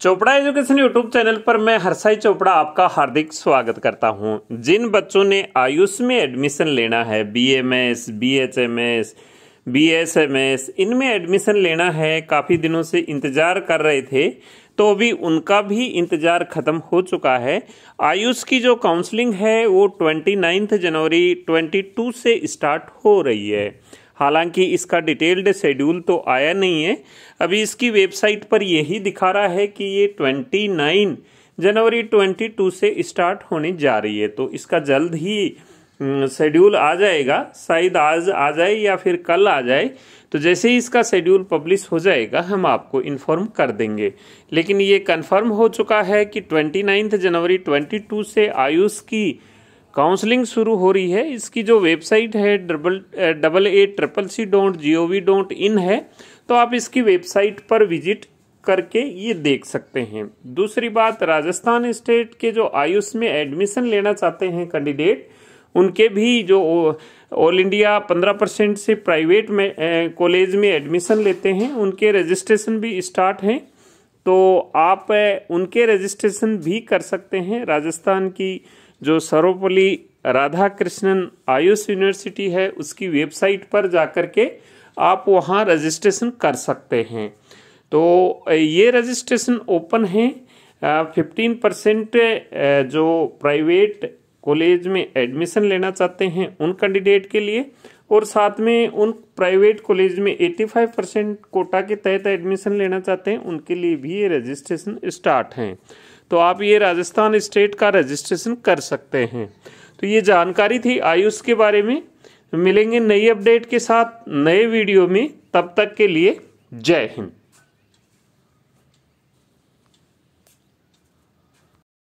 Chopra education YouTube channel पर मैं हर्षाई चोपड़ा आपका हार्दिक स्वागत करता हूं जिन बच्चों ने आयुष में एडमिशन लेना है बीएमएस बीएचएमएस बीएसएमएस इनमें एडमिशन लेना है काफ़ी दिनों से इंतज़ार कर रहे थे तो अभी उनका भी इंतज़ार ख़त्म हो चुका है आयुष की जो काउंसलिंग है वो ट्वेंटी जनवरी ट्वेंटी से स्टार्ट हो रही है हालांकि इसका डिटेल्ड शेड्यूल तो आया नहीं है अभी इसकी वेबसाइट पर यही दिखा रहा है कि ये 29 जनवरी 22 से स्टार्ट होने जा रही है तो इसका जल्द ही हम्म, शेड्यूल आ जाएगा शायद आज आ जाए या फिर कल आ जाए तो जैसे ही इसका शेड्यूल पब्लिश हो जाएगा हम आपको इन्फॉर्म कर देंगे लेकिन ये कन्फर्म हो चुका है कि ट्वेंटी जनवरी ट्वेंटी से आयुष की काउंसलिंग शुरू हो रही है इसकी जो वेबसाइट है double double eight triple C dot G O V dot in है तो आप इसकी वेबसाइट पर विजिट करके ये देख सकते हैं दूसरी बात राजस्थान स्टेट के जो आयुष में एडमिशन लेना चाहते हैं कैंडिडेट उनके भी जो ऑल इंडिया पंद्रह परसेंट से प्राइवेट में कॉलेज में एडमिशन लेते हैं उनके रजिस्ट्रेशन भी स्टार्ट हैं तो आप उनके रजिस्ट्रेशन भी कर सकते हैं राजस्थान की जो सर्वपल्ली राधा कृष्णन आयुष यूनिवर्सिटी है उसकी वेबसाइट पर जाकर के आप वहाँ रजिस्ट्रेशन कर सकते हैं तो ये रजिस्ट्रेशन ओपन है फिफ्टीन परसेंट जो प्राइवेट कॉलेज में एडमिशन लेना चाहते हैं उन कैंडिडेट के लिए और साथ में उन प्राइवेट कॉलेज में 85 परसेंट कोटा के तहत एडमिशन लेना चाहते हैं उनके लिए भी ये रजिस्ट्रेशन स्टार्ट हैं तो आप ये राजस्थान स्टेट का रजिस्ट्रेशन कर सकते हैं तो ये जानकारी थी आयुष के बारे में मिलेंगे नई अपडेट के साथ नए वीडियो में तब तक के लिए जय हिंद